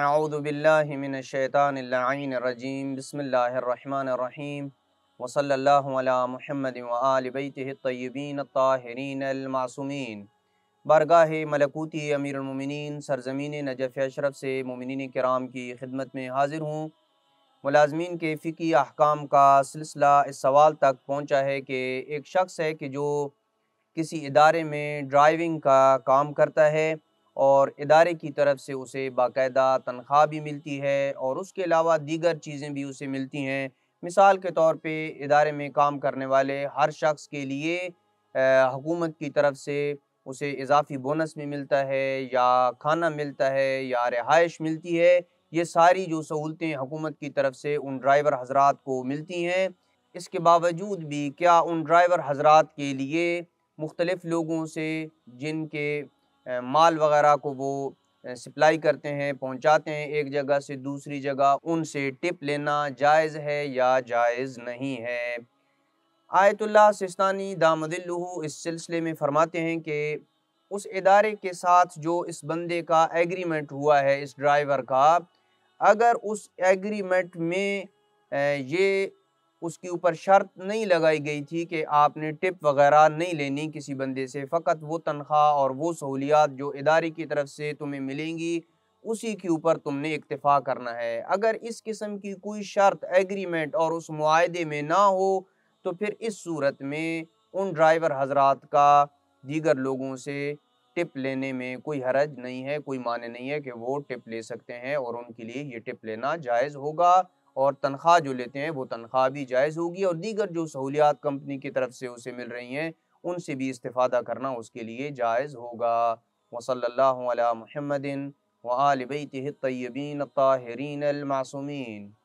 اعوذ باللہ من الشیطان اللعین الرجیم بسم اللہ الرحمن الرحیم علی محمد و آل بیتہ الطیبین الطاہرین المعصومین بارگاہ ملکوتی امیر المومنین سرزمین نجف اشرف سے مومنین کرام کی خدمت میں حاضر ہوں ملازمین کے فقی احکام کا سلسلہ اس سوال تک پہنچا ہے کہ ایک شخص ہے کہ جو کسی ادارے میں ڈرائیونگ کا کام کرتا ہے اور ادارے کی طرف سے اسے باقاعدہ تنخواہ بھی ملتی ہے اور اس کے علاوہ دیگر چیزیں بھی اسے ملتی ہیں مثال کے طور پہ ادارے میں کام کرنے والے ہر شخص کے لیے حکومت کی طرف سے اسے اضافی بونس بھی ملتا ہے یا کھانا ملتا ہے یا رہائش ملتی ہے یہ ساری جو سہولتیں حکومت کی طرف سے ان ڈرائیور حضرات کو ملتی ہیں اس کے باوجود بھی کیا ان ڈرائیور حضرات کے لیے مختلف لوگوں سے جن کے مال وغیرہ کو وہ سپلائی کرتے ہیں پہنچاتے ہیں ایک جگہ سے دوسری جگہ ان سے ٹپ لینا جائز ہے یا جائز نہیں ہے آیت اللہ سستانی دامد اللہ اس سلسلے میں فرماتے ہیں کہ اس ادارے کے ساتھ جو اس بندے کا ایگریمنٹ ہوا ہے اس ڈرائیور کا اگر اس ایگریمنٹ میں یہ اس کے اوپر شرط نہیں لگائی گئی تھی کہ آپ نے ٹپ وغیرہ نہیں لینی کسی بندے سے فقط وہ تنخواہ اور وہ سہولیات جو ادارے کی طرف سے تمہیں ملیں گی اسی کے اوپر تم نے اکتفا کرنا ہے اگر اس قسم کی کوئی شرط ایگریمنٹ اور اس معاہدے میں نہ ہو تو پھر اس صورت میں ان ڈرائیور حضرات کا دیگر لوگوں سے ٹپ لینے میں کوئی حرج نہیں ہے کوئی معنی نہیں ہے کہ وہ ٹپ لے سکتے ہیں اور ان کے لیے یہ ٹپ لینا جائز ہوگا اور تنخواہ جو لیتے ہیں وہ تنخواہ بھی جائز ہوگی اور دیگر جو سہولیات کمپنی کی طرف سے اسے مل رہی ہیں ان سے بھی استفادہ کرنا اس کے لیے جائز ہوگا وآل بیتہ الطیبین الطاہرین المعصومین